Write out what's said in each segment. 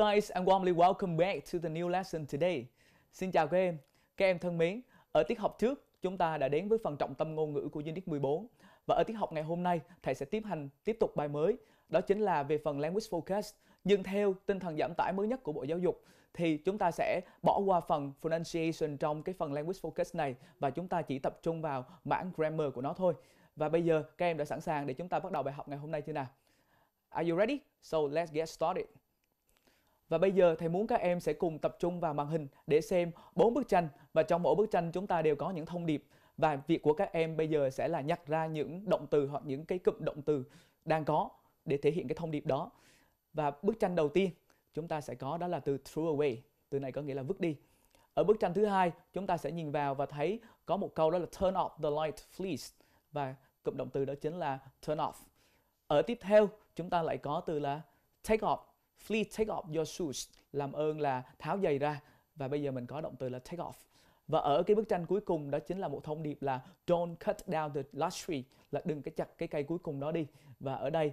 guys and warmly welcome back to the new lesson today. Xin chào các em. Các em thân mến, ở tiết học trước chúng ta đã đến với phần trọng tâm ngôn ngữ của Unit 14 và ở tiết học ngày hôm nay thầy sẽ tiếp hành tiếp tục bài mới đó chính là về phần language focus nhưng theo tinh thần giảm tải mới nhất của Bộ Giáo dục thì chúng ta sẽ bỏ qua phần pronunciation trong cái phần language focus này và chúng ta chỉ tập trung vào mảng grammar của nó thôi. Và bây giờ các em đã sẵn sàng để chúng ta bắt đầu bài học ngày hôm nay chưa nào? Are you ready? So let's get started. Và bây giờ thầy muốn các em sẽ cùng tập trung vào màn hình để xem bốn bức tranh và trong mỗi bức tranh chúng ta đều có những thông điệp và việc của các em bây giờ sẽ là nhặt ra những động từ hoặc những cái cụm động từ đang có để thể hiện cái thông điệp đó. Và bức tranh đầu tiên chúng ta sẽ có đó là từ throw away, từ này có nghĩa là vứt đi. Ở bức tranh thứ hai, chúng ta sẽ nhìn vào và thấy có một câu đó là turn off the light please và cụm động từ đó chính là turn off. Ở tiếp theo, chúng ta lại có từ là take off Please take off your shoes. Làm ơn là tháo giày ra. Và bây giờ mình có động từ là take off. Và ở cái bức tranh cuối cùng đó chính là một thông điệp là don't cut down the last tree là đừng cái chặt cái cây cuối cùng đó đi. Và ở đây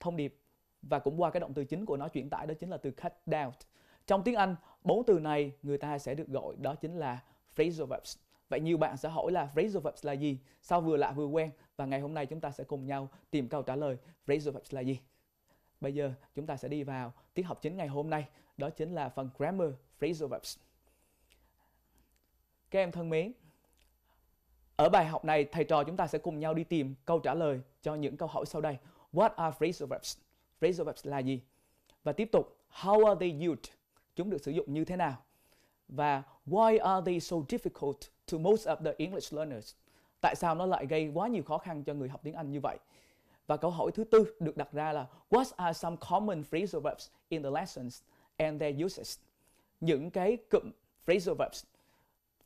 thông điệp và cũng qua cái động từ chính của nó chuyển tải đó chính là từ cut down. Trong tiếng Anh, bốn từ này người ta sẽ được gọi đó chính là phrasal verbs. Vậy nhiều bạn sẽ hỏi là phrasal verbs là gì? Sao vừa lạ vừa quen? Và ngày hôm nay chúng ta sẽ cùng nhau tìm câu trả lời phrasal verbs là gì? Bây giờ chúng ta sẽ đi vào tiết học chính ngày hôm nay, đó chính là phần grammar phrasal verbs. Các em thân mến, ở bài học này thầy trò chúng ta sẽ cùng nhau đi tìm câu trả lời cho những câu hỏi sau đây. What are phrasal verbs? Phrasal verbs là gì? Và tiếp tục, how are they used? Chúng được sử dụng như thế nào? Và why are they so difficult to most of the English learners? Tại sao nó lại gây quá nhiều khó khăn cho người học tiếng Anh như vậy? Và câu hỏi thứ tư được đặt ra là What are some common phrasal verbs in the lessons and their uses? Những cái cụm phrasal verbs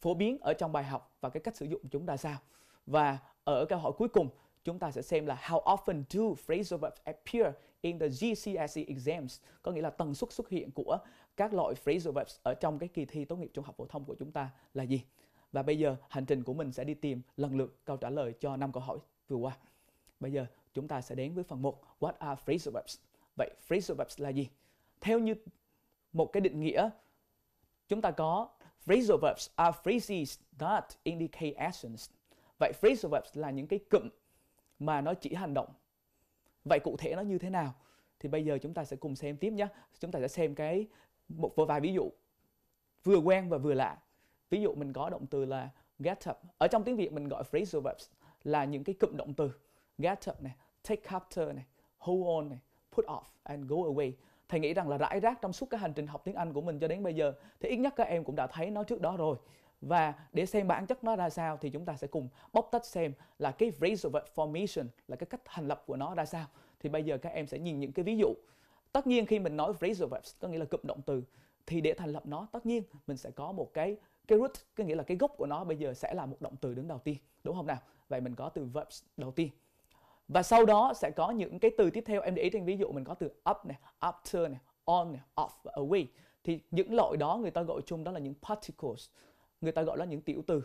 phổ biến ở trong bài học và cái cách sử dụng chúng ra sao? Và ở câu hỏi cuối cùng chúng ta sẽ xem là how often do phrasal verbs appear in the GCSE exams có nghĩa là tần suất xuất hiện của các loại phrasal verbs ở trong cái kỳ thi tốt nghiệp trung học phổ thông của chúng ta là gì và bây giờ hành trình của mình sẽ đi tìm lần lượt câu trả lời cho năm câu hỏi vừa qua bây giờ chúng ta sẽ đến với phần 1 What are phrasal verbs? Vậy phrasal verbs là gì? Theo như một cái định nghĩa chúng ta có phrasal verbs are phrases that indicate actions. Vậy phrasal verbs là những cái cụm mà nó chỉ hành động. Vậy cụ thể nó như thế nào? Thì bây giờ chúng ta sẽ cùng xem tiếp nhé. Chúng ta sẽ xem cái một vài ví dụ vừa quen và vừa lạ. Ví dụ mình có động từ là get up. Ở trong tiếng Việt mình gọi phrasal verbs là những cái cụm động từ get up này, take after này, hold on này, put off and go away. Thầy nghĩ rằng là rải rác trong suốt cái hành trình học tiếng Anh của mình cho đến bây giờ thì ít nhất các em cũng đã thấy nó trước đó rồi. Và để xem bản chất nó ra sao thì chúng ta sẽ cùng bóc tách xem là cái phrase verb formation là cái cách thành lập của nó ra sao. Thì bây giờ các em sẽ nhìn những cái ví dụ. Tất nhiên khi mình nói phrasal verbs có nghĩa là cụm động từ thì để thành lập nó tất nhiên mình sẽ có một cái cái root có nghĩa là cái gốc của nó bây giờ sẽ là một động từ đứng đầu tiên đúng không nào vậy mình có từ verbs đầu tiên và sau đó sẽ có những cái từ tiếp theo em để ý trên ví dụ mình có từ up này, after này, on này, off và away. Thì những loại đó người ta gọi chung đó là những particles. Người ta gọi là những tiểu từ.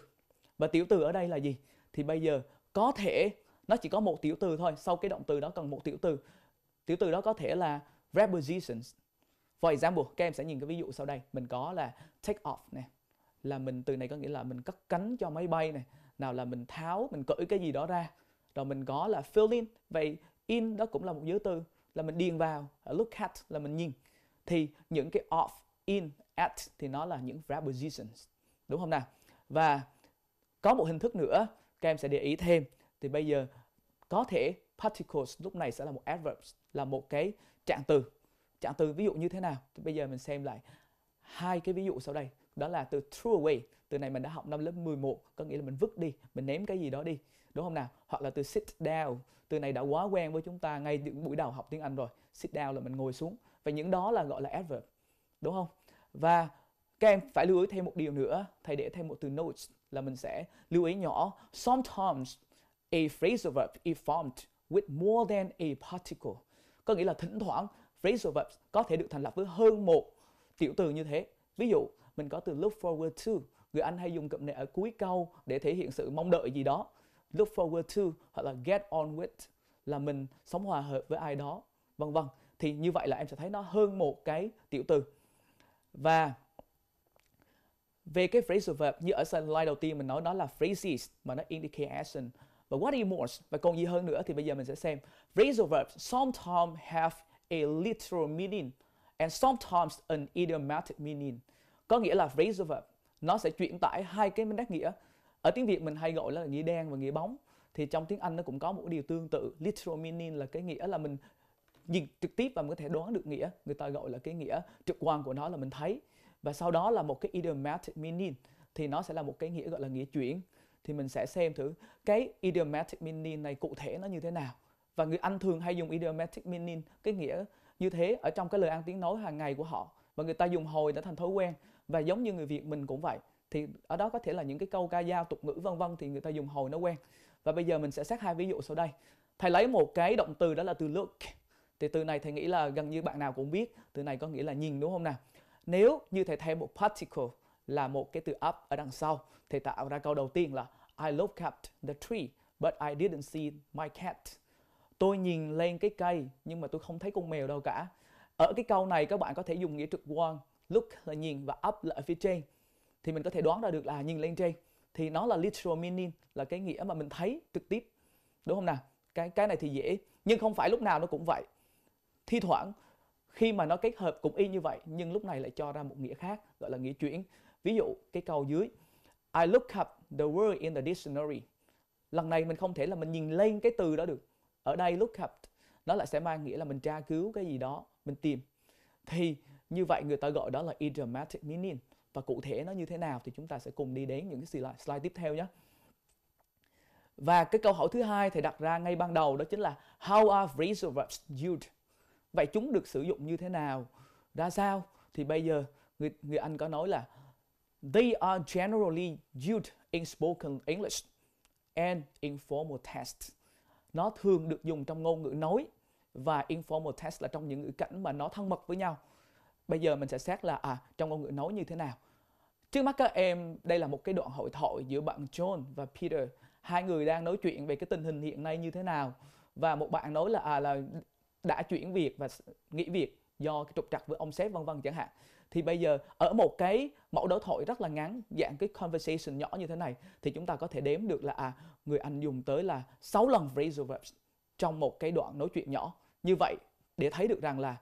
Và tiểu từ ở đây là gì? Thì bây giờ có thể nó chỉ có một tiểu từ thôi, sau cái động từ đó cần một tiểu từ. Tiểu từ đó có thể là prepositions. For example, các em sẽ nhìn cái ví dụ sau đây, mình có là take off này, là mình từ này có nghĩa là mình cất cánh cho máy bay này, nào là mình tháo, mình cởi cái gì đó ra rồi mình có là fill in vậy in đó cũng là một giới từ là mình điền vào à, look at là mình nhìn thì những cái off in at thì nó là những prepositions đúng không nào và có một hình thức nữa các em sẽ để ý thêm thì bây giờ có thể particles lúc này sẽ là một adverb là một cái trạng từ trạng từ ví dụ như thế nào thì bây giờ mình xem lại hai cái ví dụ sau đây đó là từ throw away từ này mình đã học năm lớp 11 có nghĩa là mình vứt đi mình ném cái gì đó đi đúng không nào hoặc là từ sit down từ này đã quá quen với chúng ta ngay từ buổi đầu học tiếng anh rồi sit down là mình ngồi xuống và những đó là gọi là adverb đúng không và các em phải lưu ý thêm một điều nữa thầy để thêm một từ notes là mình sẽ lưu ý nhỏ sometimes a phrasal verb is formed with more than a particle có nghĩa là thỉnh thoảng phrasal verbs có thể được thành lập với hơn một tiểu từ như thế ví dụ mình có từ look forward to người anh hay dùng cụm này ở cuối câu để thể hiện sự mong đợi gì đó look forward to hoặc là get on with là mình sống hòa hợp với ai đó vân vân thì như vậy là em sẽ thấy nó hơn một cái tiểu từ và về cái phrasal verb như ở slide đầu tiên mình nói đó là phrases mà nó indicate action và what more và còn gì hơn nữa thì bây giờ mình sẽ xem phrasal verbs sometimes have a literal meaning and sometimes an idiomatic meaning có nghĩa là phrasal verb nó sẽ chuyển tải hai cái nét nghĩa ở tiếng việt mình hay gọi là nghĩa đen và nghĩa bóng thì trong tiếng anh nó cũng có một điều tương tự literal meaning là cái nghĩa là mình nhìn trực tiếp và mình có thể đoán được nghĩa người ta gọi là cái nghĩa trực quan của nó là mình thấy và sau đó là một cái idiomatic meaning thì nó sẽ là một cái nghĩa gọi là nghĩa chuyển thì mình sẽ xem thử cái idiomatic meaning này cụ thể nó như thế nào và người anh thường hay dùng idiomatic meaning cái nghĩa như thế ở trong cái lời ăn tiếng nói hàng ngày của họ và người ta dùng hồi đã thành thói quen và giống như người việt mình cũng vậy thì ở đó có thể là những cái câu ca dao tục ngữ vân vân thì người ta dùng hồi nó quen và bây giờ mình sẽ xét hai ví dụ sau đây thầy lấy một cái động từ đó là từ look thì từ này thầy nghĩ là gần như bạn nào cũng biết từ này có nghĩa là nhìn đúng không nào nếu như thầy thêm một particle là một cái từ up ở đằng sau thì tạo ra câu đầu tiên là I looked at the tree but I didn't see my cat tôi nhìn lên cái cây nhưng mà tôi không thấy con mèo đâu cả ở cái câu này các bạn có thể dùng nghĩa trực quan look là nhìn và up là ở phía trên thì mình có thể đoán ra được là nhìn lên trên thì nó là literal meaning là cái nghĩa mà mình thấy trực tiếp đúng không nào cái cái này thì dễ nhưng không phải lúc nào nó cũng vậy thi thoảng khi mà nó kết hợp cũng y như vậy nhưng lúc này lại cho ra một nghĩa khác gọi là nghĩa chuyển ví dụ cái câu dưới I look up the word in the dictionary lần này mình không thể là mình nhìn lên cái từ đó được ở đây look up nó lại sẽ mang nghĩa là mình tra cứu cái gì đó mình tìm thì như vậy người ta gọi đó là idiomatic meaning và cụ thể nó như thế nào thì chúng ta sẽ cùng đi đến những cái slide, slide tiếp theo nhé. Và cái câu hỏi thứ hai thầy đặt ra ngay ban đầu đó chính là How are preservatives used? Vậy chúng được sử dụng như thế nào? Ra sao? Thì bây giờ người, người Anh có nói là They are generally used in spoken English and informal tests. Nó thường được dùng trong ngôn ngữ nói và informal test là trong những ngữ cảnh mà nó thân mật với nhau. Bây giờ mình sẽ xét là à trong ngôn ngữ nói như thế nào Trước mắt các em, đây là một cái đoạn hội thoại giữa bạn John và Peter. Hai người đang nói chuyện về cái tình hình hiện nay như thế nào. Và một bạn nói là à là đã chuyển việc và nghỉ việc do cái trục trặc với ông sếp vân vân chẳng hạn. Thì bây giờ ở một cái mẫu đối thoại rất là ngắn dạng cái conversation nhỏ như thế này thì chúng ta có thể đếm được là à người Anh dùng tới là 6 lần phrasal verbs trong một cái đoạn nói chuyện nhỏ. Như vậy để thấy được rằng là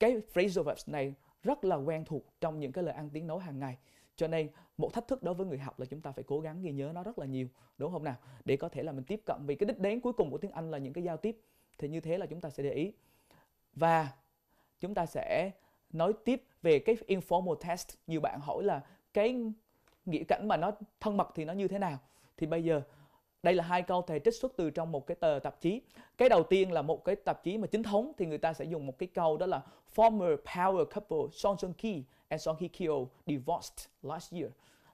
cái phrasal verbs này rất là quen thuộc trong những cái lời ăn tiếng nói hàng ngày cho nên một thách thức đối với người học là chúng ta phải cố gắng ghi nhớ nó rất là nhiều đúng không nào để có thể là mình tiếp cận vì cái đích đến cuối cùng của tiếng anh là những cái giao tiếp thì như thế là chúng ta sẽ để ý và chúng ta sẽ nói tiếp về cái informal test nhiều bạn hỏi là cái nghĩa cảnh mà nó thân mật thì nó như thế nào thì bây giờ đây là hai câu thầy trích xuất từ trong một cái tờ tạp chí cái đầu tiên là một cái tạp chí mà chính thống thì người ta sẽ dùng một cái câu đó là former power couple Song Joong Ki and Song Hye Kyo divorced last year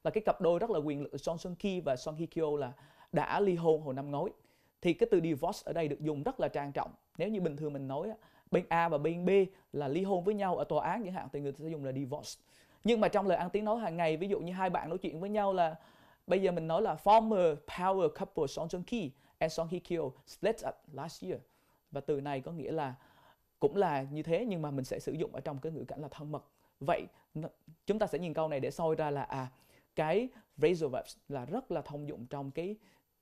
là cái cặp đôi rất là quyền lực Song Sung Ki và Song Hye Kyo là đã ly hôn hồi năm ngoái thì cái từ divorce ở đây được dùng rất là trang trọng nếu như bình thường mình nói bên A và bên B là ly hôn với nhau ở tòa án chẳng hạn thì người ta sẽ dùng là divorce nhưng mà trong lời ăn tiếng nói hàng ngày ví dụ như hai bạn nói chuyện với nhau là bây giờ mình nói là former power couple Song Joong Ki and Song Hye Kyo split up last year và từ này có nghĩa là cũng là như thế nhưng mà mình sẽ sử dụng ở trong cái ngữ cảnh là thân mật vậy chúng ta sẽ nhìn câu này để soi ra là à cái phrasal verbs là rất là thông dụng trong cái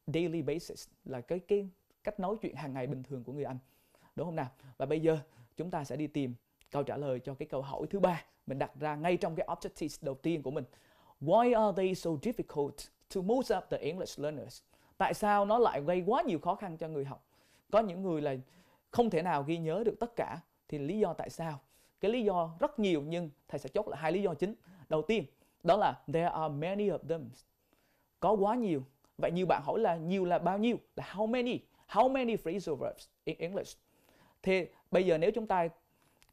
daily basis là cái cái cách nói chuyện hàng ngày bình thường của người Anh đúng không nào và bây giờ chúng ta sẽ đi tìm câu trả lời cho cái câu hỏi thứ ba mình đặt ra ngay trong cái objectives đầu tiên của mình why are they so difficult to most of the English learners tại sao nó lại gây quá nhiều khó khăn cho người học có những người là không thể nào ghi nhớ được tất cả thì lý do tại sao cái lý do rất nhiều nhưng thầy sẽ chốt là hai lý do chính đầu tiên đó là there are many of them có quá nhiều vậy nhiều bạn hỏi là nhiều là bao nhiêu là how many how many phrasal verbs in English thì bây giờ nếu chúng ta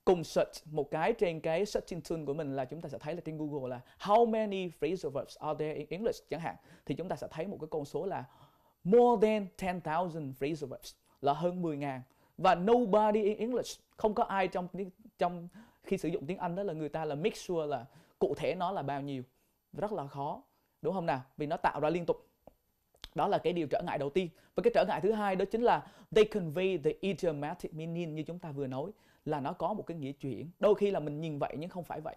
cùng search một cái trên cái searching tool của mình là chúng ta sẽ thấy là trên Google là how many phrasal verbs are there in English chẳng hạn thì chúng ta sẽ thấy một cái con số là more than 10,000 phrasal verbs là hơn 10.000 và nobody in English không có ai trong trong khi sử dụng tiếng Anh đó là người ta là make sure là cụ thể nó là bao nhiêu rất là khó đúng không nào vì nó tạo ra liên tục đó là cái điều trở ngại đầu tiên và cái trở ngại thứ hai đó chính là they convey the idiomatic meaning như chúng ta vừa nói là nó có một cái nghĩa chuyển đôi khi là mình nhìn vậy nhưng không phải vậy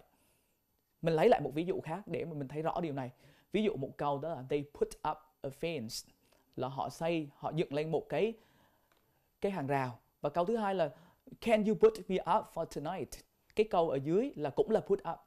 mình lấy lại một ví dụ khác để mà mình thấy rõ điều này ví dụ một câu đó là they put up a fence là họ xây họ dựng lên một cái cái hàng rào và câu thứ hai là Can you put me up for tonight? Cái câu ở dưới là cũng là put up.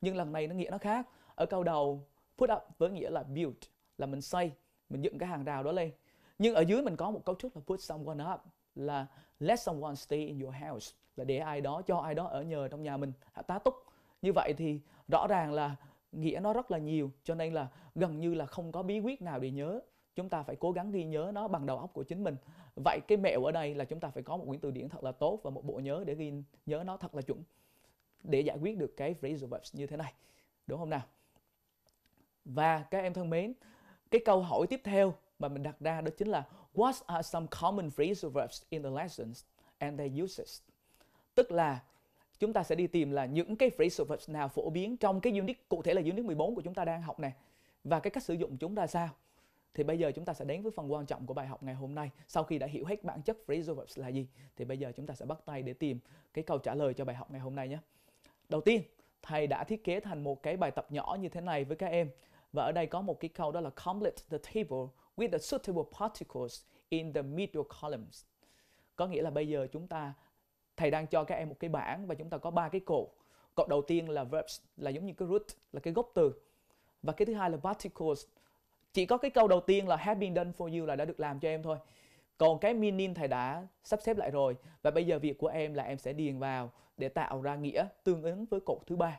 Nhưng lần này nó nghĩa nó khác. Ở câu đầu put up với nghĩa là build, là mình xây, mình dựng cái hàng rào đó lên. Nhưng ở dưới mình có một cấu trúc là put someone up là let someone stay in your house là để ai đó cho ai đó ở nhờ trong nhà mình tá túc như vậy thì rõ ràng là nghĩa nó rất là nhiều cho nên là gần như là không có bí quyết nào để nhớ chúng ta phải cố gắng ghi nhớ nó bằng đầu óc của chính mình vậy cái mẹo ở đây là chúng ta phải có một quyển từ điển thật là tốt và một bộ nhớ để ghi nhớ nó thật là chuẩn để giải quyết được cái phrase verbs như thế này đúng không nào và các em thân mến cái câu hỏi tiếp theo mà mình đặt ra đó chính là what are some common phrase verbs in the lessons and their uses tức là chúng ta sẽ đi tìm là những cái phrase verbs nào phổ biến trong cái unit cụ thể là unit 14 của chúng ta đang học này và cái cách sử dụng chúng ta sao thì bây giờ chúng ta sẽ đến với phần quan trọng của bài học ngày hôm nay. Sau khi đã hiểu hết bản chất phrasal verbs là gì thì bây giờ chúng ta sẽ bắt tay để tìm cái câu trả lời cho bài học ngày hôm nay nhé. Đầu tiên, thầy đã thiết kế thành một cái bài tập nhỏ như thế này với các em. Và ở đây có một cái câu đó là complete the table with the suitable particles in the middle columns. Có nghĩa là bây giờ chúng ta thầy đang cho các em một cái bảng và chúng ta có ba cái cột. Cột đầu tiên là verbs là giống như cái root là cái gốc từ. Và cái thứ hai là particles chỉ có cái câu đầu tiên là have been done for you là đã được làm cho em thôi còn cái meaning thầy đã sắp xếp lại rồi và bây giờ việc của em là em sẽ điền vào để tạo ra nghĩa tương ứng với cột thứ ba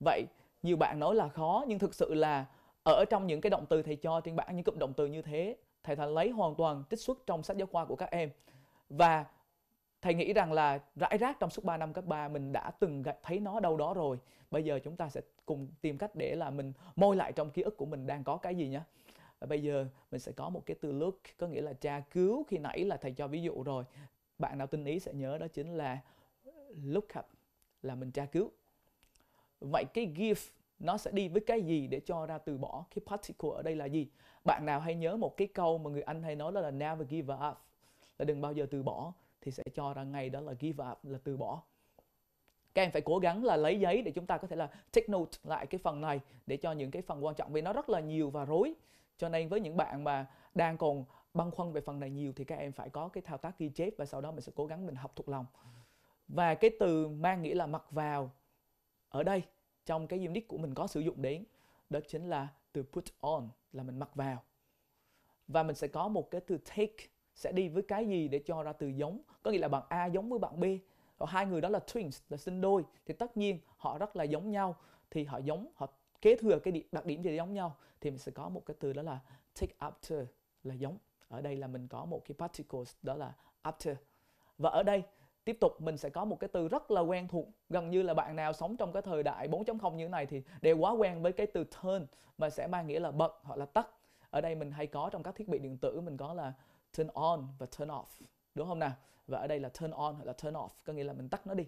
vậy nhiều bạn nói là khó nhưng thực sự là ở trong những cái động từ thầy cho trên bảng những cụm động từ như thế thầy thành lấy hoàn toàn trích xuất trong sách giáo khoa của các em và thầy nghĩ rằng là rải rác trong suốt 3 năm cấp 3 mình đã từng thấy nó đâu đó rồi bây giờ chúng ta sẽ cùng tìm cách để là mình môi lại trong ký ức của mình đang có cái gì nhé bây giờ mình sẽ có một cái từ look có nghĩa là tra cứu khi nãy là thầy cho ví dụ rồi bạn nào tinh ý sẽ nhớ đó chính là look up là mình tra cứu vậy cái gift nó sẽ đi với cái gì để cho ra từ bỏ cái particle ở đây là gì bạn nào hay nhớ một cái câu mà người anh hay nói đó là never give up là đừng bao giờ từ bỏ thì sẽ cho rằng ngày đó là give up là từ bỏ các em phải cố gắng là lấy giấy để chúng ta có thể là take note lại cái phần này để cho những cái phần quan trọng vì nó rất là nhiều và rối cho nên với những bạn mà đang còn băn khoăn về phần này nhiều thì các em phải có cái thao tác ghi chép và sau đó mình sẽ cố gắng mình học thuộc lòng và cái từ mang nghĩa là mặc vào ở đây trong cái unit của mình có sử dụng đến đó chính là từ put on là mình mặc vào và mình sẽ có một cái từ take sẽ đi với cái gì để cho ra từ giống có nghĩa là bạn A giống với bạn B và hai người đó là twins là sinh đôi thì tất nhiên họ rất là giống nhau thì họ giống họ kế thừa cái đặc điểm gì giống nhau thì mình sẽ có một cái từ đó là take after là giống ở đây là mình có một cái particles đó là after và ở đây tiếp tục mình sẽ có một cái từ rất là quen thuộc gần như là bạn nào sống trong cái thời đại 4.0 như thế này thì đều quá quen với cái từ turn mà sẽ mang nghĩa là bật hoặc là tắt ở đây mình hay có trong các thiết bị điện tử mình có là turn on và turn off đúng không nào và ở đây là turn on hoặc là turn off có nghĩa là mình tắt nó đi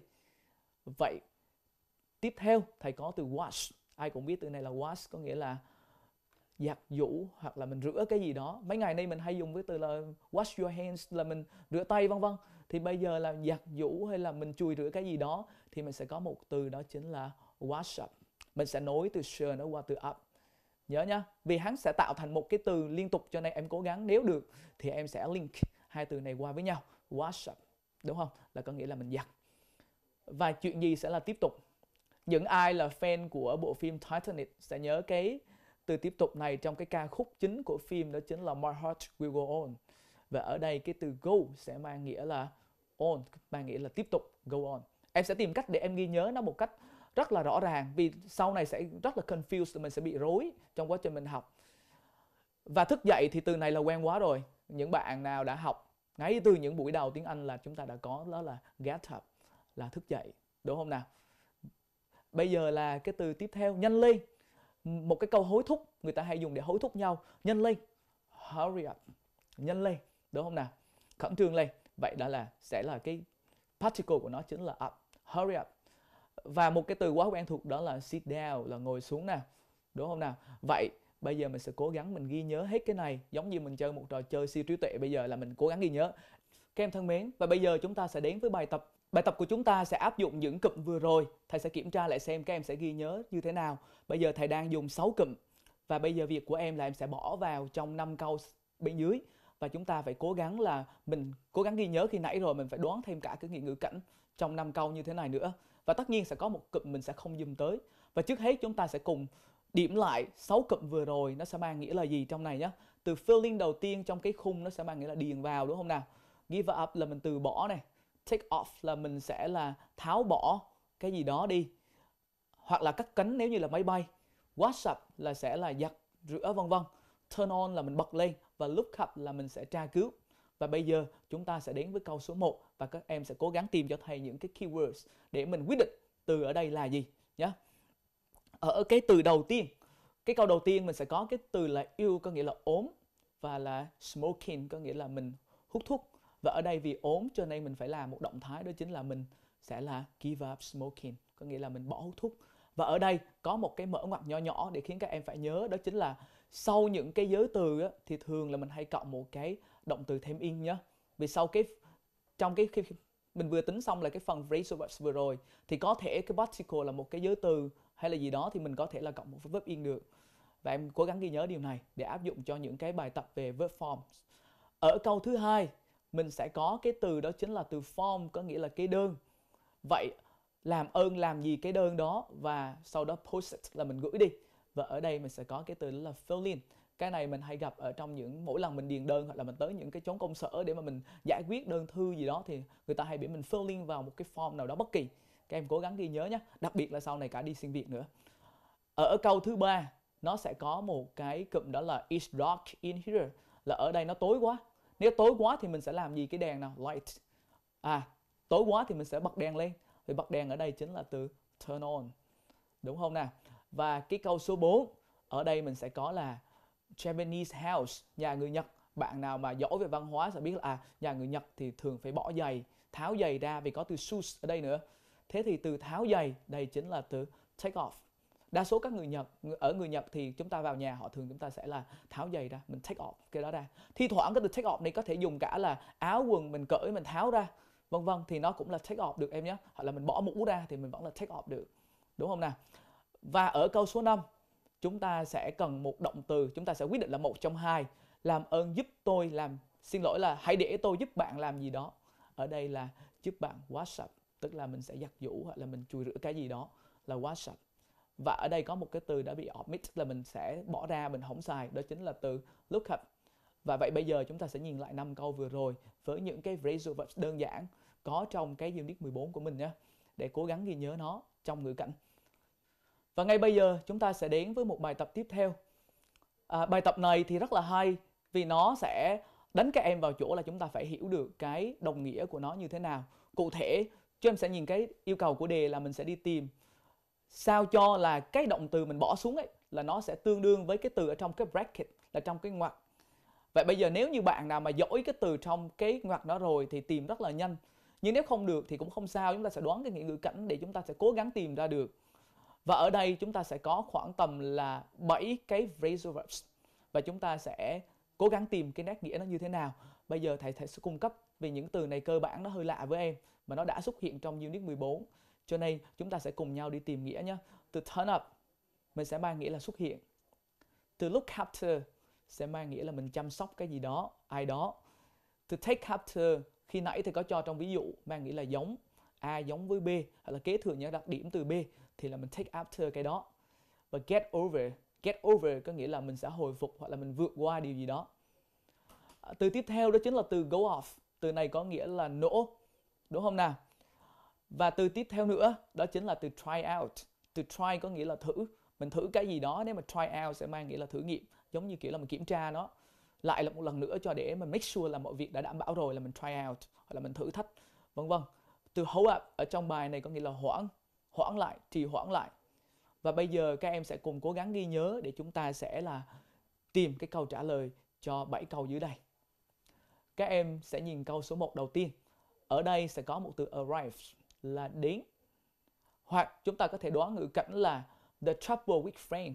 vậy tiếp theo thầy có từ wash ai cũng biết từ này là wash có nghĩa là giặt giũ hoặc là mình rửa cái gì đó mấy ngày nay mình hay dùng với từ là wash your hands là mình rửa tay vân vân thì bây giờ là giặt giũ hay là mình chùi rửa cái gì đó thì mình sẽ có một từ đó chính là wash up mình sẽ nối từ sure nó qua từ up nhớ nhá vì hắn sẽ tạo thành một cái từ liên tục cho nên em cố gắng nếu được thì em sẽ link hai từ này qua với nhau wash đúng không là có nghĩa là mình giặt và chuyện gì sẽ là tiếp tục những ai là fan của bộ phim Titanic sẽ nhớ cái từ tiếp tục này trong cái ca khúc chính của phim đó chính là My Heart Will Go On và ở đây cái từ go sẽ mang nghĩa là on mang nghĩa là tiếp tục go on em sẽ tìm cách để em ghi nhớ nó một cách rất là rõ ràng vì sau này sẽ rất là confused mình sẽ bị rối trong quá trình mình học và thức dậy thì từ này là quen quá rồi những bạn nào đã học ngay từ những buổi đầu tiếng Anh là chúng ta đã có đó là get up là thức dậy đúng không nào bây giờ là cái từ tiếp theo nhanh lên một cái câu hối thúc người ta hay dùng để hối thúc nhau nhanh lên hurry up nhanh lên đúng không nào khẩn trương lên vậy đó là sẽ là cái particle của nó chính là up hurry up và một cái từ quá quen thuộc đó là sit down là ngồi xuống nè đúng không nào vậy bây giờ mình sẽ cố gắng mình ghi nhớ hết cái này giống như mình chơi một trò chơi siêu trí tuệ bây giờ là mình cố gắng ghi nhớ các em thân mến và bây giờ chúng ta sẽ đến với bài tập bài tập của chúng ta sẽ áp dụng những cụm vừa rồi thầy sẽ kiểm tra lại xem các em sẽ ghi nhớ như thế nào bây giờ thầy đang dùng 6 cụm và bây giờ việc của em là em sẽ bỏ vào trong 5 câu bên dưới và chúng ta phải cố gắng là mình cố gắng ghi nhớ khi nãy rồi mình phải đoán thêm cả cái nghĩa ngữ cảnh trong 5 câu như thế này nữa và tất nhiên sẽ có một cụm mình sẽ không dùm tới và trước hết chúng ta sẽ cùng điểm lại 6 cụm vừa rồi nó sẽ mang nghĩa là gì trong này nhé từ filling đầu tiên trong cái khung nó sẽ mang nghĩa là điền vào đúng không nào give up là mình từ bỏ này take off là mình sẽ là tháo bỏ cái gì đó đi hoặc là cắt cánh nếu như là máy bay wash up là sẽ là giặt rửa vân vân turn on là mình bật lên và look up là mình sẽ tra cứu và bây giờ chúng ta sẽ đến với câu số 1 và các em sẽ cố gắng tìm cho thầy những cái keywords để mình quyết định từ ở đây là gì nhé. Ở cái từ đầu tiên, cái câu đầu tiên mình sẽ có cái từ là yêu có nghĩa là ốm và là smoking có nghĩa là mình hút thuốc. Và ở đây vì ốm cho nên mình phải làm một động thái đó chính là mình sẽ là give up smoking có nghĩa là mình bỏ hút thuốc. Và ở đây có một cái mở ngoặc nhỏ nhỏ để khiến các em phải nhớ đó chính là sau những cái giới từ á, thì thường là mình hay cộng một cái động từ thêm in nhá vì sau cái trong cái, cái mình vừa tính xong là cái phần phrase verbs vừa rồi thì có thể cái particle là một cái giới từ hay là gì đó thì mình có thể là cộng một verb in được và em cố gắng ghi nhớ điều này để áp dụng cho những cái bài tập về verb forms ở câu thứ hai mình sẽ có cái từ đó chính là từ form có nghĩa là cái đơn vậy làm ơn làm gì cái đơn đó và sau đó post it là mình gửi đi và ở đây mình sẽ có cái từ đó là fill in cái này mình hay gặp ở trong những mỗi lần mình điền đơn hoặc là mình tới những cái chốn công sở để mà mình giải quyết đơn thư gì đó thì người ta hay biểu mình fill in vào một cái form nào đó bất kỳ các em cố gắng ghi nhớ nhé đặc biệt là sau này cả đi xin việc nữa ở câu thứ ba nó sẽ có một cái cụm đó là it's dark in here là ở đây nó tối quá nếu tối quá thì mình sẽ làm gì cái đèn nào light à tối quá thì mình sẽ bật đèn lên thì bật đèn ở đây chính là từ turn on đúng không nào và cái câu số 4 ở đây mình sẽ có là Japanese house, nhà người Nhật. Bạn nào mà giỏi về văn hóa sẽ biết là à, nhà người Nhật thì thường phải bỏ giày, tháo giày ra vì có từ shoes ở đây nữa. Thế thì từ tháo giày đây chính là từ take off. Đa số các người Nhật ở người Nhật thì chúng ta vào nhà họ thường chúng ta sẽ là tháo giày ra, mình take off cái đó ra. Thi thoảng cái từ take off này có thể dùng cả là áo quần mình cởi mình tháo ra vân vân thì nó cũng là take off được em nhé hoặc là mình bỏ mũ ra thì mình vẫn là take off được đúng không nào và ở câu số 5, chúng ta sẽ cần một động từ, chúng ta sẽ quyết định là một trong hai. Làm ơn giúp tôi làm, xin lỗi là hãy để tôi giúp bạn làm gì đó. Ở đây là giúp bạn WhatsApp, tức là mình sẽ giặt giũ hoặc là mình chùi rửa cái gì đó là WhatsApp. Và ở đây có một cái từ đã bị omit là mình sẽ bỏ ra, mình không xài, đó chính là từ look up. Và vậy bây giờ chúng ta sẽ nhìn lại năm câu vừa rồi với những cái phrasal verbs đơn giản có trong cái unit 14 của mình nhé để cố gắng ghi nhớ nó trong ngữ cảnh. Và ngay bây giờ chúng ta sẽ đến với một bài tập tiếp theo. À, bài tập này thì rất là hay vì nó sẽ đánh các em vào chỗ là chúng ta phải hiểu được cái đồng nghĩa của nó như thế nào. Cụ thể, cho em sẽ nhìn cái yêu cầu của đề là mình sẽ đi tìm sao cho là cái động từ mình bỏ xuống ấy là nó sẽ tương đương với cái từ ở trong cái bracket là trong cái ngoặc. Vậy bây giờ nếu như bạn nào mà giỏi cái từ trong cái ngoặc đó rồi thì tìm rất là nhanh. Nhưng nếu không được thì cũng không sao, chúng ta sẽ đoán cái nghĩa ngữ cảnh để chúng ta sẽ cố gắng tìm ra được. Và ở đây chúng ta sẽ có khoảng tầm là 7 cái phrasal verbs và chúng ta sẽ cố gắng tìm cái nét nghĩa nó như thế nào. Bây giờ thầy thầy sẽ cung cấp vì những từ này cơ bản nó hơi lạ với em mà nó đã xuất hiện trong unit 14. Cho nên chúng ta sẽ cùng nhau đi tìm nghĩa nhé. Từ turn up mình sẽ mang nghĩa là xuất hiện. Từ look after sẽ mang nghĩa là mình chăm sóc cái gì đó, ai đó. Từ take after khi nãy thì có cho trong ví dụ mang nghĩa là giống A giống với B hoặc là kế thừa những đặc điểm từ B thì là mình take after cái đó và get over get over có nghĩa là mình sẽ hồi phục hoặc là mình vượt qua điều gì đó à, từ tiếp theo đó chính là từ go off từ này có nghĩa là nổ đúng không nào và từ tiếp theo nữa đó chính là từ try out từ try có nghĩa là thử mình thử cái gì đó nếu mà try out sẽ mang nghĩa là thử nghiệm giống như kiểu là mình kiểm tra nó lại là một lần nữa cho để mà make sure là mọi việc đã đảm bảo rồi là mình try out hoặc là mình thử thách vân vân từ hold up ở trong bài này có nghĩa là hoãn hoãn lại trì hoãn lại và bây giờ các em sẽ cùng cố gắng ghi nhớ để chúng ta sẽ là tìm cái câu trả lời cho 7 câu dưới đây. Các em sẽ nhìn câu số 1 đầu tiên. Ở đây sẽ có một từ arrives là đến. Hoặc chúng ta có thể đoán ngữ cảnh là the trouble with Frank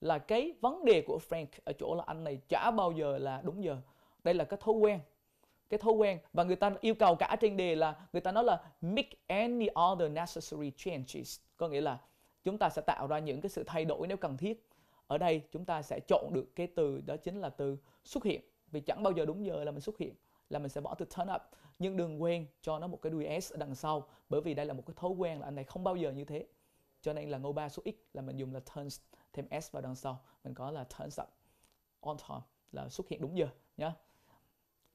là cái vấn đề của Frank ở chỗ là anh này chả bao giờ là đúng giờ. Đây là cái thói quen cái thói quen và người ta yêu cầu cả trên đề là người ta nói là make any other necessary changes có nghĩa là chúng ta sẽ tạo ra những cái sự thay đổi nếu cần thiết ở đây chúng ta sẽ chọn được cái từ đó chính là từ xuất hiện vì chẳng bao giờ đúng giờ là mình xuất hiện là mình sẽ bỏ từ turn up nhưng đừng quên cho nó một cái đuôi s ở đằng sau bởi vì đây là một cái thói quen là anh này không bao giờ như thế cho nên là ngô ba số x là mình dùng là turn thêm s vào đằng sau mình có là turn up on time là xuất hiện đúng giờ nhé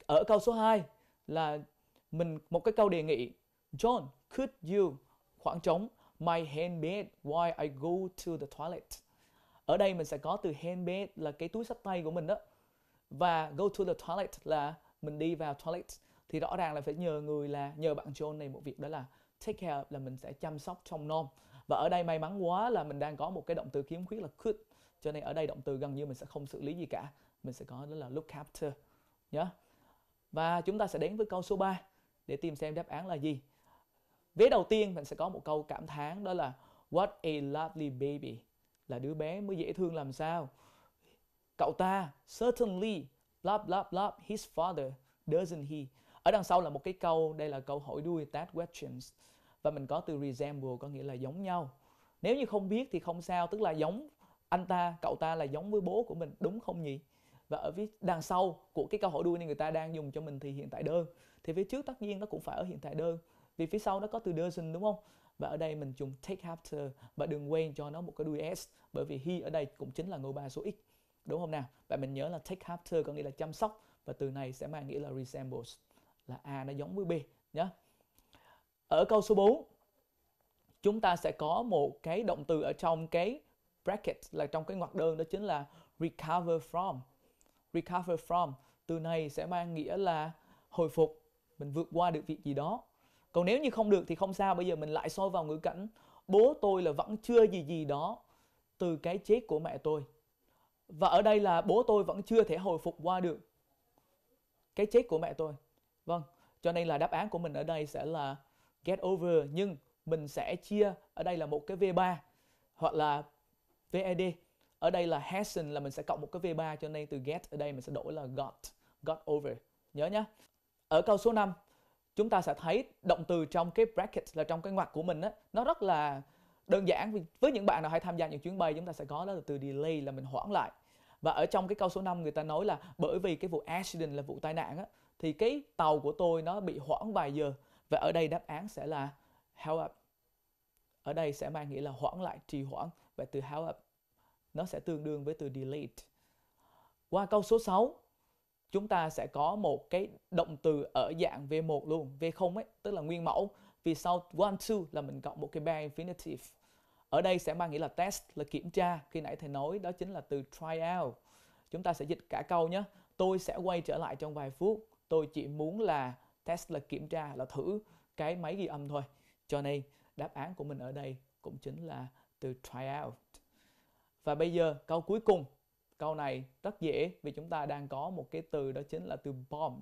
ở câu số 2 là mình một cái câu đề nghị John, could you khoảng trống my handbag while I go to the toilet. Ở đây mình sẽ có từ handbag là cái túi xách tay của mình đó. Và go to the toilet là mình đi vào toilet thì rõ ràng là phải nhờ người là nhờ bạn John này một việc đó là take care là mình sẽ chăm sóc trong nom và ở đây may mắn quá là mình đang có một cái động từ kiếm khuyết là could cho nên ở đây động từ gần như mình sẽ không xử lý gì cả mình sẽ có đó là look after nhé yeah. Và chúng ta sẽ đến với câu số 3 để tìm xem đáp án là gì. Vế đầu tiên mình sẽ có một câu cảm thán đó là What a lovely baby. Là đứa bé mới dễ thương làm sao. Cậu ta certainly blah blah blah his father doesn't he. Ở đằng sau là một cái câu, đây là câu hỏi đuôi that questions. Và mình có từ resemble có nghĩa là giống nhau. Nếu như không biết thì không sao, tức là giống anh ta, cậu ta là giống với bố của mình, đúng không nhỉ? và ở phía đằng sau của cái câu hỏi đuôi này người ta đang dùng cho mình thì hiện tại đơn thì phía trước tất nhiên nó cũng phải ở hiện tại đơn vì phía sau nó có từ doesn't đúng không và ở đây mình dùng take after và đừng quên cho nó một cái đuôi s bởi vì he ở đây cũng chính là ngôi ba số x đúng không nào và mình nhớ là take after có nghĩa là chăm sóc và từ này sẽ mang nghĩa là resembles là a nó giống với b nhé ở câu số 4 chúng ta sẽ có một cái động từ ở trong cái bracket là trong cái ngoặc đơn đó chính là recover from recover from từ này sẽ mang nghĩa là hồi phục mình vượt qua được việc gì đó còn nếu như không được thì không sao bây giờ mình lại soi vào ngữ cảnh bố tôi là vẫn chưa gì gì đó từ cái chết của mẹ tôi và ở đây là bố tôi vẫn chưa thể hồi phục qua được cái chết của mẹ tôi vâng cho nên là đáp án của mình ở đây sẽ là get over nhưng mình sẽ chia ở đây là một cái v3 hoặc là ved ở đây là hasn't là mình sẽ cộng một cái v3 cho nên từ get ở đây mình sẽ đổi là got got over nhớ nhá ở câu số 5 chúng ta sẽ thấy động từ trong cái bracket là trong cái ngoặc của mình á nó rất là đơn giản với những bạn nào hay tham gia những chuyến bay chúng ta sẽ có đó là từ delay là mình hoãn lại và ở trong cái câu số 5 người ta nói là bởi vì cái vụ accident là vụ tai nạn á thì cái tàu của tôi nó bị hoãn vài giờ và ở đây đáp án sẽ là held up ở đây sẽ mang nghĩa là hoãn lại trì hoãn và từ held up nó sẽ tương đương với từ delete. Qua câu số 6, chúng ta sẽ có một cái động từ ở dạng V1 luôn, V0 ấy, tức là nguyên mẫu. Vì sau want to là mình cộng một cái bare infinitive. Ở đây sẽ mang nghĩa là test, là kiểm tra. Khi nãy thầy nói đó chính là từ try out. Chúng ta sẽ dịch cả câu nhé. Tôi sẽ quay trở lại trong vài phút. Tôi chỉ muốn là test là kiểm tra, là thử cái máy ghi âm thôi. Cho nên đáp án của mình ở đây cũng chính là từ try out. Và bây giờ câu cuối cùng. Câu này rất dễ vì chúng ta đang có một cái từ đó chính là từ bomb.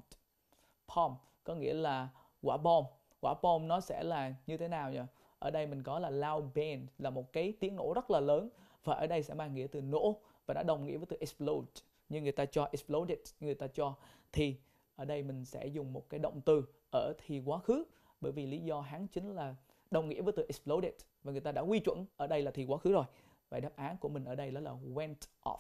Bomb có nghĩa là quả bom. Quả bom nó sẽ là như thế nào nhỉ? Ở đây mình có là loud band là một cái tiếng nổ rất là lớn và ở đây sẽ mang nghĩa từ nổ và đã đồng nghĩa với từ explode. Như người ta cho exploded, người ta cho thì ở đây mình sẽ dùng một cái động từ ở thì quá khứ bởi vì lý do hắn chính là đồng nghĩa với từ exploded và người ta đã quy chuẩn ở đây là thì quá khứ rồi Vậy đáp án của mình ở đây đó là went off.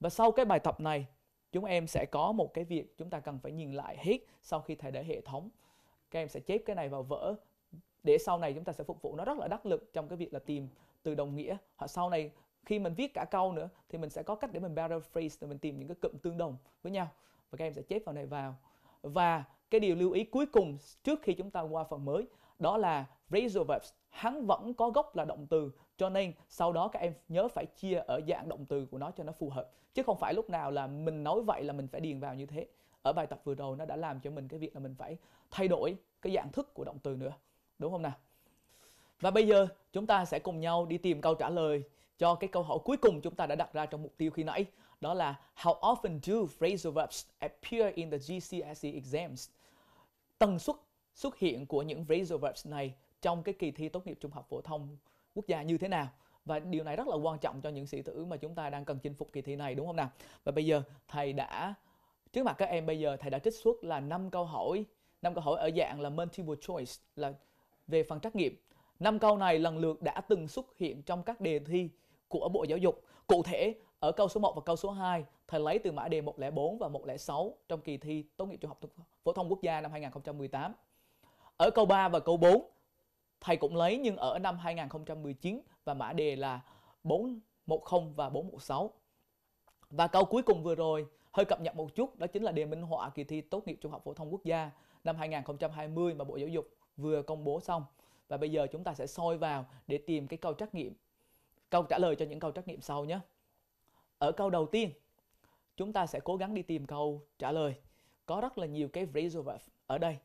Và sau cái bài tập này, chúng em sẽ có một cái việc chúng ta cần phải nhìn lại hết sau khi thầy để hệ thống. Các em sẽ chép cái này vào vở để sau này chúng ta sẽ phục vụ nó rất là đắc lực trong cái việc là tìm từ đồng nghĩa hoặc sau này khi mình viết cả câu nữa thì mình sẽ có cách để mình paraphrase để mình tìm những cái cụm tương đồng với nhau và các em sẽ chép vào này vào và cái điều lưu ý cuối cùng trước khi chúng ta qua phần mới đó là phrasal verbs hắn vẫn có gốc là động từ cho nên sau đó các em nhớ phải chia ở dạng động từ của nó cho nó phù hợp chứ không phải lúc nào là mình nói vậy là mình phải điền vào như thế ở bài tập vừa rồi nó đã làm cho mình cái việc là mình phải thay đổi cái dạng thức của động từ nữa đúng không nào và bây giờ chúng ta sẽ cùng nhau đi tìm câu trả lời cho cái câu hỏi cuối cùng chúng ta đã đặt ra trong mục tiêu khi nãy đó là how often do phrasal verbs appear in the GCSE exams tần suất xuất hiện của những phrasal verbs này trong cái kỳ thi tốt nghiệp trung học phổ thông quốc gia như thế nào và điều này rất là quan trọng cho những sĩ tử mà chúng ta đang cần chinh phục kỳ thi này đúng không nào và bây giờ thầy đã trước mặt các em bây giờ thầy đã trích xuất là năm câu hỏi năm câu hỏi ở dạng là multiple choice là về phần trắc nghiệm năm câu này lần lượt đã từng xuất hiện trong các đề thi của Bộ Giáo dục. Cụ thể, ở câu số 1 và câu số 2, thầy lấy từ mã đề 104 và 106 trong kỳ thi tốt nghiệp trung học phổ thông quốc gia năm 2018. Ở câu 3 và câu 4, Thầy cũng lấy nhưng ở năm 2019 và mã đề là 410 và 416. Và câu cuối cùng vừa rồi hơi cập nhật một chút đó chính là đề minh họa kỳ thi tốt nghiệp trung học phổ thông quốc gia năm 2020 mà Bộ Giáo dục vừa công bố xong. Và bây giờ chúng ta sẽ soi vào để tìm cái câu trắc nghiệm, câu trả lời cho những câu trắc nghiệm sau nhé. Ở câu đầu tiên, chúng ta sẽ cố gắng đi tìm câu trả lời. Có rất là nhiều cái resolve ở đây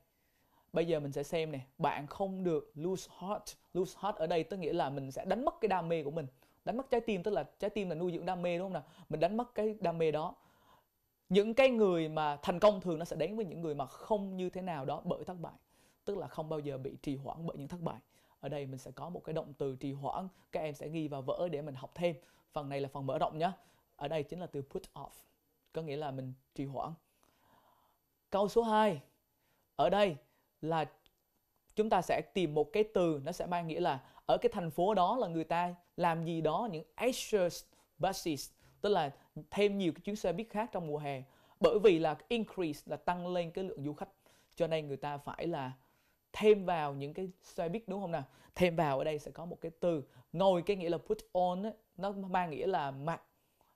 bây giờ mình sẽ xem này bạn không được lose heart lose heart ở đây tức nghĩa là mình sẽ đánh mất cái đam mê của mình đánh mất trái tim tức là trái tim là nuôi dưỡng đam mê đúng không nào mình đánh mất cái đam mê đó những cái người mà thành công thường nó sẽ đến với những người mà không như thế nào đó bởi thất bại tức là không bao giờ bị trì hoãn bởi những thất bại ở đây mình sẽ có một cái động từ trì hoãn các em sẽ ghi vào vở để mình học thêm phần này là phần mở rộng nhé ở đây chính là từ put off có nghĩa là mình trì hoãn câu số 2 ở đây là chúng ta sẽ tìm một cái từ nó sẽ mang nghĩa là ở cái thành phố đó là người ta làm gì đó những extra buses tức là thêm nhiều cái chuyến xe buýt khác trong mùa hè bởi vì là increase là tăng lên cái lượng du khách cho nên người ta phải là thêm vào những cái xe buýt đúng không nào thêm vào ở đây sẽ có một cái từ ngồi cái nghĩa là put on nó mang nghĩa là mặc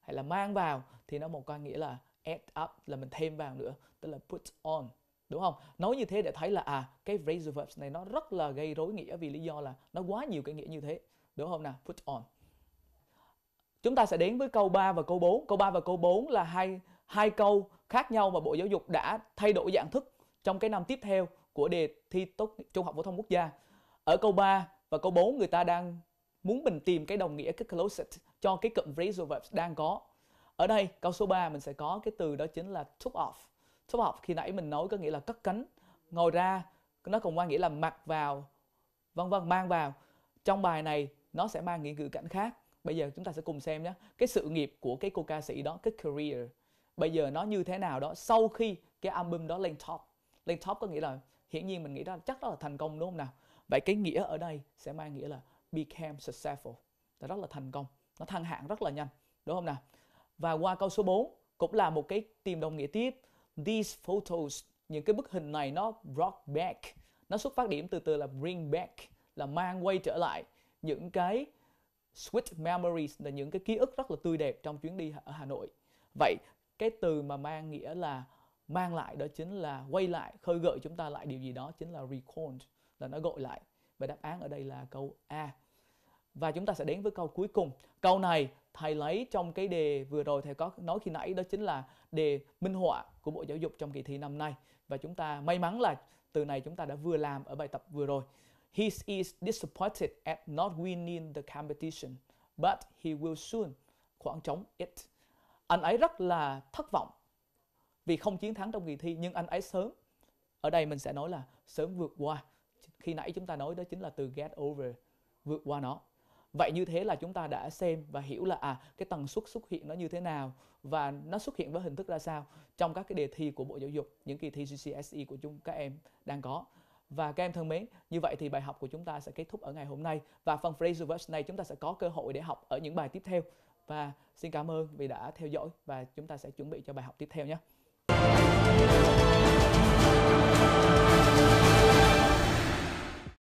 hay là mang vào thì nó một cái nghĩa là add up là mình thêm vào nữa tức là put on đúng không nói như thế để thấy là à cái phrasal verbs này nó rất là gây rối nghĩa vì lý do là nó quá nhiều cái nghĩa như thế đúng không nào put on chúng ta sẽ đến với câu 3 và câu 4 câu 3 và câu 4 là hai hai câu khác nhau mà bộ giáo dục đã thay đổi dạng thức trong cái năm tiếp theo của đề thi tốt trung học phổ thông quốc gia ở câu 3 và câu 4 người ta đang muốn mình tìm cái đồng nghĩa cái closest cho cái cụm phrasal verbs đang có ở đây câu số 3 mình sẽ có cái từ đó chính là took off số học khi nãy mình nói có nghĩa là cất cánh ngồi ra nó còn qua nghĩa là mặc vào vân vân mang vào trong bài này nó sẽ mang nghĩa ngữ cảnh khác bây giờ chúng ta sẽ cùng xem nhé cái sự nghiệp của cái cô ca sĩ đó cái career bây giờ nó như thế nào đó sau khi cái album đó lên top lên top có nghĩa là hiển nhiên mình nghĩ ra chắc đó là thành công đúng không nào vậy cái nghĩa ở đây sẽ mang nghĩa là became successful là rất là thành công nó thăng hạng rất là nhanh đúng không nào và qua câu số 4 cũng là một cái tìm đồng nghĩa tiếp these photos những cái bức hình này nó brought back nó xuất phát điểm từ từ là bring back là mang quay trở lại những cái sweet memories là những cái ký ức rất là tươi đẹp trong chuyến đi ở Hà Nội vậy cái từ mà mang nghĩa là mang lại đó chính là quay lại khơi gợi chúng ta lại điều gì đó chính là recall là nó gọi lại và đáp án ở đây là câu A và chúng ta sẽ đến với câu cuối cùng câu này thầy lấy trong cái đề vừa rồi thầy có nói khi nãy đó chính là đề minh họa của Bộ Giáo dục trong kỳ thi năm nay và chúng ta may mắn là từ này chúng ta đã vừa làm ở bài tập vừa rồi. He is disappointed at not winning the competition, but he will soon khoảng trống it. Anh ấy rất là thất vọng vì không chiến thắng trong kỳ thi nhưng anh ấy sớm ở đây mình sẽ nói là sớm vượt qua khi nãy chúng ta nói đó chính là từ get over vượt qua nó vậy như thế là chúng ta đã xem và hiểu là à cái tần suất xuất hiện nó như thế nào và nó xuất hiện với hình thức ra sao trong các cái đề thi của bộ giáo dục những kỳ thi GCSE của chúng các em đang có và các em thân mến, như vậy thì bài học của chúng ta sẽ kết thúc ở ngày hôm nay và phần Fraser Verse này chúng ta sẽ có cơ hội để học ở những bài tiếp theo. Và xin cảm ơn vì đã theo dõi và chúng ta sẽ chuẩn bị cho bài học tiếp theo nhé.